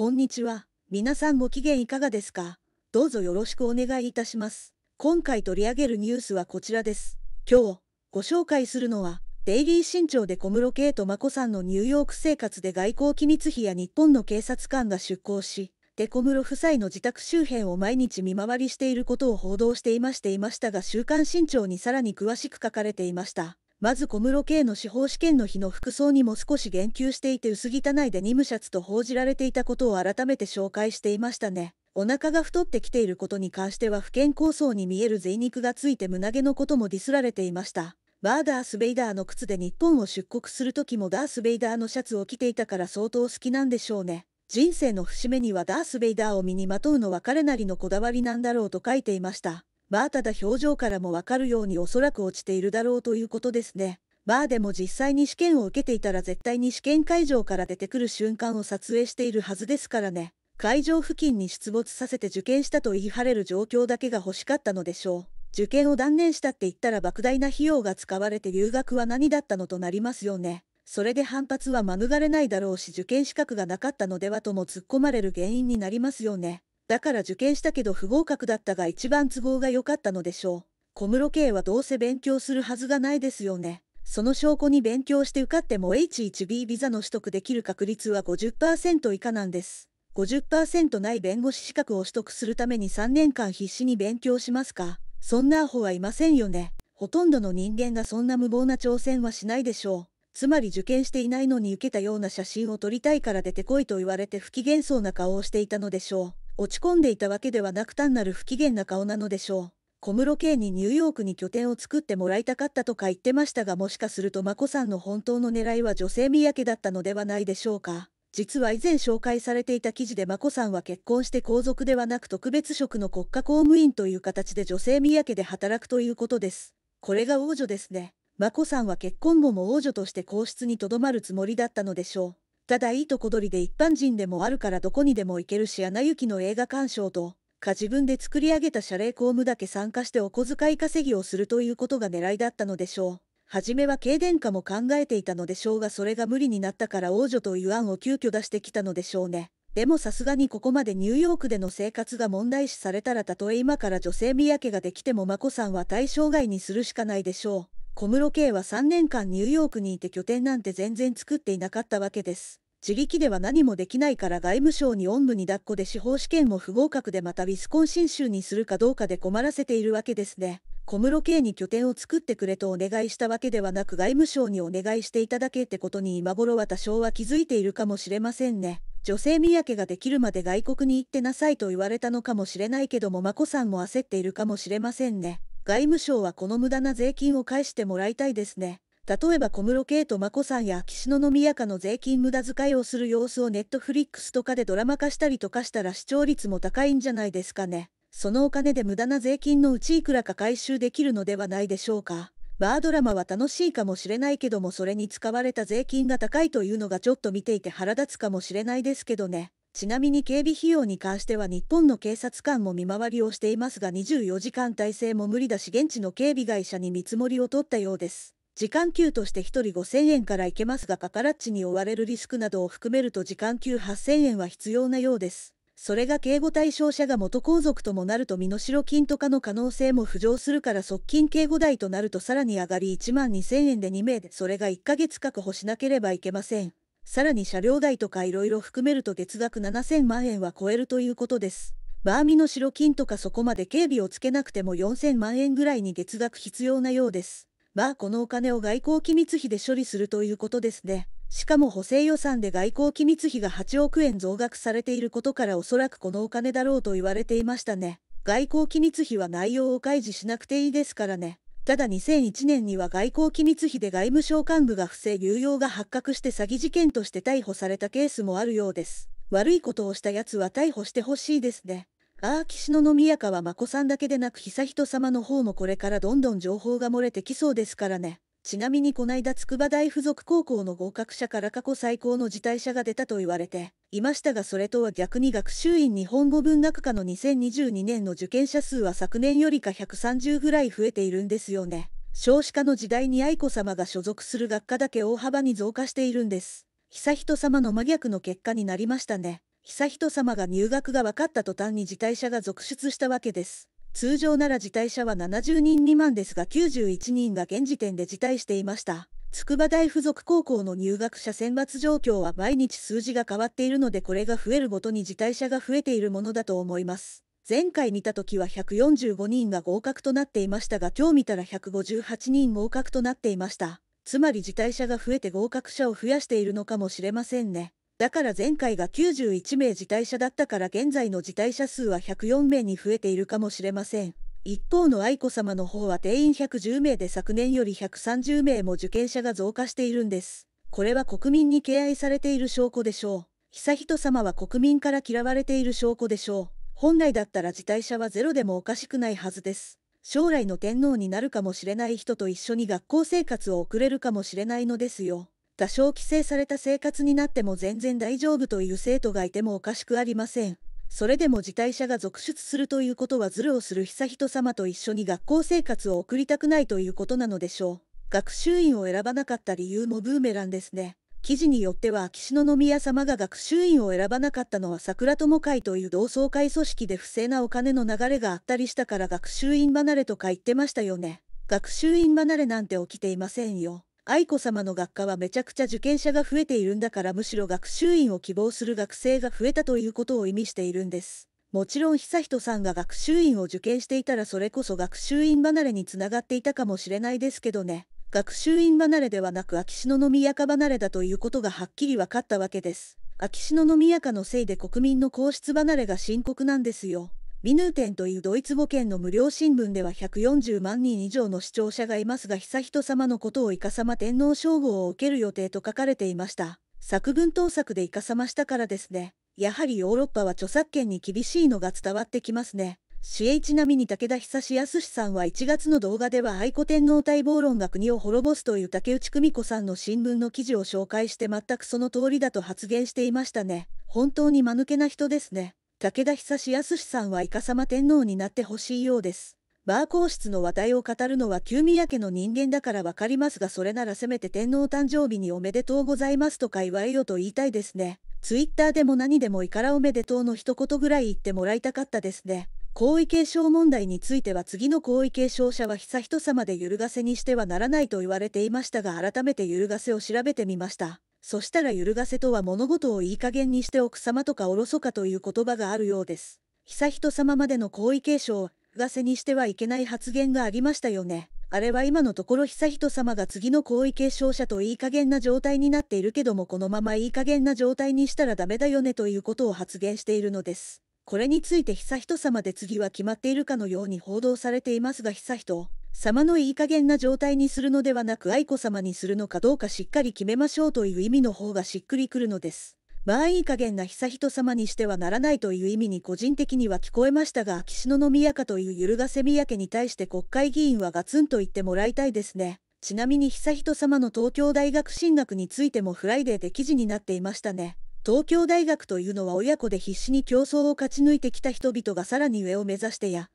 こんにちは。皆さんご機嫌いかがですかどうぞよろしくお願いいたします。今回取り上げるニュースはこちらです。今日ご紹介するのは、デイリー新潮で小室圭と眞子さんのニューヨーク生活で外交機密費や日本の警察官が出向し、で小室夫妻の自宅周辺を毎日見回りしていることを報道していましていましたが週刊新潮にさらに詳しく書かれていました。まず小室圭の司法試験の日の服装にも少し言及していて薄汚いデニムシャツと報じられていたことを改めて紹介していましたね。お腹が太ってきていることに関しては不健康そうに見える贅肉がついて胸毛のこともディスられていました。バーダース・ベイダーの靴で日本を出国する時もダース・ベイダーのシャツを着ていたから相当好きなんでしょうね。人生の節目にはダース・ベイダーを身にまとうのは彼なりのこだわりなんだろうと書いていました。まあただ表情からもわかるようにおそらく落ちているだろうということですね。まあでも実際に試験を受けていたら絶対に試験会場から出てくる瞬間を撮影しているはずですからね。会場付近に出没させて受験したと言い張れる状況だけが欲しかったのでしょう。受験を断念したって言ったら莫大な費用が使われて留学は何だったのとなりますよね。それで反発は免れないだろうし受験資格がなかったのではとも突っ込まれる原因になりますよね。だから受験したけど不合格だったが一番都合が良かったのでしょう。小室圭はどうせ勉強するはずがないですよね。その証拠に勉強して受かっても H1B ビザの取得できる確率は50%以下なんです。50%ない弁護士資格を取得するために3年間必死に勉強しますかそんなアホはいませんよね。ほとんどの人間がそんな無謀な挑戦はしないでしょう。つまり受験していないのに受けたような写真を撮りたいから出てこいと言われて不機嫌そうな顔をしていたのでしょう。落ち込んでいたわけではなく単なる不機嫌な顔なのでしょう。小室圭にニューヨークに拠点を作ってもらいたかったとか言ってましたがもしかすると眞子さんの本当の狙いは女性宮家だったのではないでしょうか。実は以前紹介されていた記事で眞子さんは結婚して皇族ではなく特別職の国家公務員という形で女性宮家で働くということです。これが王女ですね。眞子さんは結婚後も王女として皇室にとどまるつもりだったのでしょう。ただいいとこ取りで一般人でもあるからどこにでも行けるしアナ雪の映画鑑賞とか自分で作り上げた謝礼公務だけ参加してお小遣い稼ぎをするということが狙いだったのでしょう。初めは経殿下も考えていたのでしょうがそれが無理になったから王女という案を急遽出してきたのでしょうね。でもさすがにここまでニューヨークでの生活が問題視されたらたとえ今から女性宮家ができても眞子さんは対象外にするしかないでしょう。小室圭は3年間ニューヨークにいて拠点なんて全然作っていなかったわけです。自力では何もできないから外務省におんぶに抱っこで司法試験も不合格でまたウィスコンシン州にするかどうかで困らせているわけですね。小室圭に拠点を作ってくれとお願いしたわけではなく外務省にお願いしていただけってことに今頃は多少は気づいているかもしれませんね。女性見分けができるまで外国に行ってなさいと言われたのかもしれないけども眞子さんも焦っているかもしれませんね。外務省はこの無駄な税金を返してもらいたいですね。例えば小室圭と眞子さんや秋篠宮家の税金無駄遣いをする様子をネットフリックスとかでドラマ化したりとかしたら視聴率も高いんじゃないですかね。そのお金で無駄な税金のうちいくらか回収できるのではないでしょうか。バードラマは楽しいかもしれないけどもそれに使われた税金が高いというのがちょっと見ていて腹立つかもしれないですけどね。ちなみに警備費用に関しては日本の警察官も見回りをしていますが24時間体制も無理だし現地の警備会社に見積もりを取ったようです。時間給として1人5000円からいけますがカカラッチに追われるリスクなどを含めると時間給8000円は必要なようです。それが警護対象者が元皇族ともなると身代金とかの可能性も浮上するから側近警護代となるとさらに上がり1万2000円で2名でそれが1ヶ月確保しなければいけません。さらに車両代とかいろいろ含めると月額7000万円は超えるということです。バーミの白金とかそこまで警備をつけなくても4000万円ぐらいに月額必要なようです。まあこのお金を外交機密費で処理するということですね。しかも補正予算で外交機密費が8億円増額されていることからおそらくこのお金だろうと言われていましたね。外交機密費は内容を開示しなくていいですからね。ただ2001年には外交機密費で外務省幹部が不正流用が発覚して詐欺事件として逮捕されたケースもあるようです。悪いことをした奴は逮捕してほしいですね。ああ、秋篠宮家は眞子さんだけでなく悠仁さまの方もこれからどんどん情報が漏れてきそうですからね。ちなみにこないだ筑波大附属高校の合格者から過去最高の辞退者が出たと言われていましたがそれとは逆に学習院日本語文学科の2022年の受験者数は昨年よりか130ぐらい増えているんですよね。少子化の時代に愛子さまが所属する学科だけ大幅に増加しているんです。悠仁さまの真逆の結果になりましたね。悠仁さまが入学が分かった途端に辞退者が続出したわけです。通常なら辞退者は70人未満ですが91人が現時点で辞退していました。筑波大附属高校の入学者選抜状況は毎日数字が変わっているのでこれが増えるごとに辞退者が増えているものだと思います。前回見た時は145人が合格となっていましたが今日見たら158人合格となっていました。つまり辞退者が増えて合格者を増やしているのかもしれませんね。だから前回が91名自体者だったから現在の自体者数は104名に増えているかもしれません。一方の愛子さまの方は定員110名で昨年より130名も受験者が増加しているんです。これは国民に敬愛されている証拠でしょう。悠仁さまは国民から嫌われている証拠でしょう。本来だったら自体者はゼロでもおかしくないはずです。将来の天皇になるかもしれない人と一緒に学校生活を送れるかもしれないのですよ。多少規制された生活になっても全然大丈夫という生徒がいてもおかしくありません。それでも辞退者が続出するということはズルをする悠仁さまと一緒に学校生活を送りたくないということなのでしょう。学習院を選ばなかった理由もブーメランですね。記事によっては秋篠宮様が学習院を選ばなかったのは桜友会という同窓会組織で不正なお金の流れがあったりしたから学習院離れとか言ってましたよね。学習院離れなんて起きていませんよ。愛子さまの学科はめちゃくちゃ受験者が増えているんだからむしろ学習院を希望する学生が増えたということを意味しているんです。もちろん悠仁さんが学習院を受験していたらそれこそ学習院離れにつながっていたかもしれないですけどね。学習院離れではなく秋篠宮家離れだということがはっきり分かったわけです。秋篠宮家のせいで国民の皇室離れが深刻なんですよ。ビヌーテンというドイツ語圏の無料新聞では140万人以上の視聴者がいますが悠仁さまのことをイカ様天皇称号を受ける予定と書かれていました。作文盗作でイカ様したからですね。やはりヨーロッパは著作権に厳しいのが伝わってきますね。主演ちなみに武田久志康さんは1月の動画では愛子天皇待望論が国を滅ぼすという竹内久美子さんの新聞の記事を紹介して全くその通りだと発言していましたね。本当に間抜けな人ですね。武田久志康さんはイカサマ天皇になってほしいようです。バー皇室の話題を語るのは旧宮家の人間だからわかりますがそれならせめて天皇誕生日におめでとうございますとか祝いよと言いたいですね。ツイッターでも何でもイカラおめでとうの一言ぐらい言ってもらいたかったですね。皇位継承問題については次の皇位継承者は悠仁様で揺るがせにしてはならないと言われていましたが改めて揺るがせを調べてみました。そしたら揺るがせとは物事をいい加減にして奥様とかおろそかという言葉があるようです。悠仁様までの皇位継承を、がせにしてはいけない発言がありましたよね。あれは今のところ悠仁さまが次の皇位継承者といい加減な状態になっているけどもこのままいい加減な状態にしたらダメだよねということを発言しているのです。これについて悠仁さまで次は決まっているかのように報道されていますが悠仁様のいい加減な状態にするのではなく愛子様にするのかどうかしっかり決めましょうという意味の方がしっくりくるのです。まあいい加減な悠仁様にしてはならないという意味に個人的には聞こえましたが秋篠宮家というゆるがせ宮家に対して国会議員はガツンと言ってもらいたいですね。ちなみに悠仁様の東京大学進学についてもフライデーで記事になっていましたね。東京大学というのは親子で必死に競争を勝ち抜いてきた人々がさらに上を目指してや、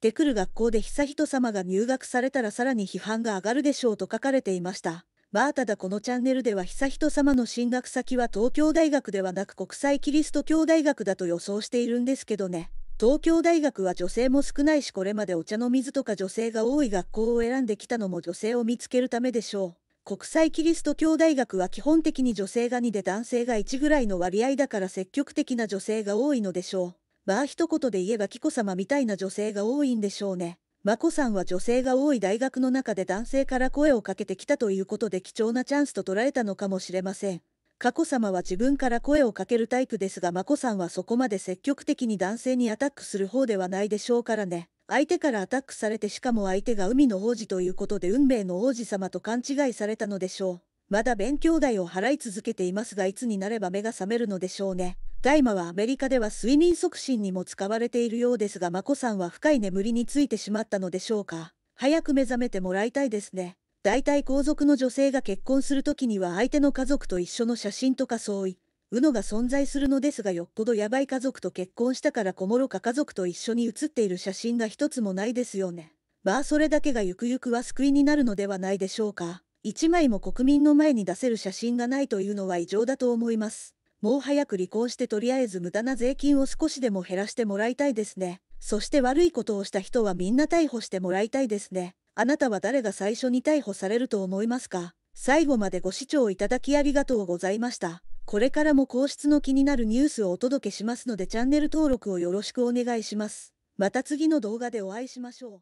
ってくる学校で悠仁さまが入学されたらさらに批判が上がるでしょうと書かれていました。まあただこのチャンネルでは悠仁さまの進学先は東京大学ではなく国際キリスト教大学だと予想しているんですけどね。東京大学は女性も少ないしこれまでお茶の水とか女性が多い学校を選んできたのも女性を見つけるためでしょう。国際キリスト教大学は基本的に女性が2で男性が1ぐらいの割合だから積極的な女性が多いのでしょう。まあ一言で言えば紀子様みたいな女性が多いんでしょうね。眞子さんは女性が多い大学の中で男性から声をかけてきたということで貴重なチャンスと捉えたのかもしれません。佳子様は自分から声をかけるタイプですが眞子さんはそこまで積極的に男性にアタックする方ではないでしょうからね。相手からアタックされてしかも相手が海の王子ということで運命の王子様と勘違いされたのでしょう。まだ勉強代を払い続けていますがいつになれば目が覚めるのでしょうね。大麻はアメリカでは睡眠促進にも使われているようですが眞子さんは深い眠りについてしまったのでしょうか早く目覚めてもらいたいですね大体皇族の女性が結婚する時には相手の家族と一緒の写真とかそういうのが存在するのですがよっぽどやばい家族と結婚したから小諸か家族と一緒に写っている写真が一つもないですよねまあそれだけがゆくゆくは救いになるのではないでしょうか一枚も国民の前に出せる写真がないというのは異常だと思いますもう早く離婚してとりあえず無駄な税金を少しでも減らしてもらいたいですね。そして悪いことをした人はみんな逮捕してもらいたいですね。あなたは誰が最初に逮捕されると思いますか最後までご視聴いただきありがとうございました。これからも皇室の気になるニュースをお届けしますのでチャンネル登録をよろしくお願いします。また次の動画でお会いしましょう。